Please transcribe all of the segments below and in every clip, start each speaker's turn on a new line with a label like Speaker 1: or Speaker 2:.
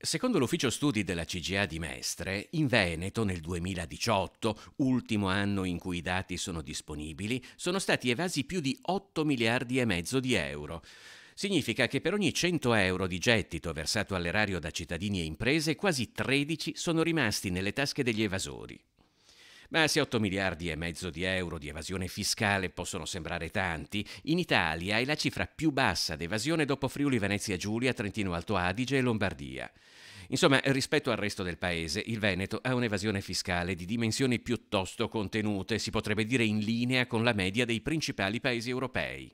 Speaker 1: Secondo l'ufficio studi della CGA di Mestre, in Veneto nel 2018, ultimo anno in cui i dati sono disponibili, sono stati evasi più di 8 miliardi e mezzo di euro. Significa che per ogni 100 euro di gettito versato all'erario da cittadini e imprese, quasi 13 sono rimasti nelle tasche degli evasori. Ma se 8 miliardi e mezzo di euro di evasione fiscale possono sembrare tanti, in Italia è la cifra più bassa d'evasione dopo Friuli Venezia Giulia, Trentino Alto Adige e Lombardia. Insomma, rispetto al resto del paese, il Veneto ha un'evasione fiscale di dimensioni piuttosto contenute, si potrebbe dire in linea con la media dei principali paesi europei.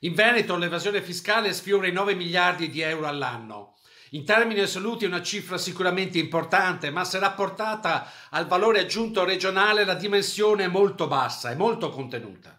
Speaker 1: In Veneto l'evasione fiscale sfiora i 9 miliardi di euro
Speaker 2: all'anno. In termini assoluti è una cifra sicuramente importante, ma se rapportata al valore aggiunto regionale la dimensione è molto bassa e molto contenuta.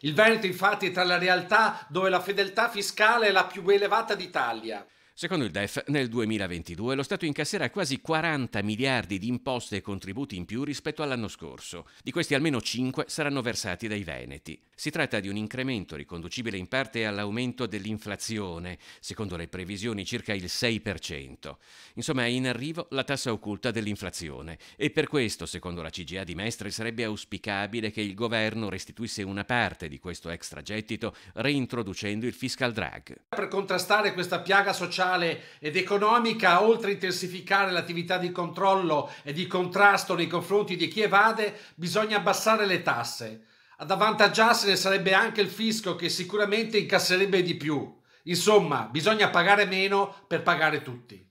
Speaker 2: Il Veneto infatti è tra le realtà dove la fedeltà fiscale è la più elevata d'Italia.
Speaker 1: Secondo il DEF, nel 2022 lo Stato incasserà quasi 40 miliardi di imposte e contributi in più rispetto all'anno scorso. Di questi almeno 5 saranno versati dai Veneti. Si tratta di un incremento riconducibile in parte all'aumento dell'inflazione, secondo le previsioni circa il 6%. Insomma, è in arrivo la tassa occulta dell'inflazione e per questo, secondo la CGA di Mestre, sarebbe auspicabile che il governo restituisse una parte di questo extragettito reintroducendo il fiscal drag.
Speaker 2: Per contrastare questa piaga sociale sociale ed economica, oltre a intensificare l'attività di controllo e di contrasto nei confronti di chi evade, bisogna abbassare le tasse. Ad avvantaggiarsene sarebbe anche il fisco che sicuramente incasserebbe di più. Insomma, bisogna pagare meno per pagare tutti.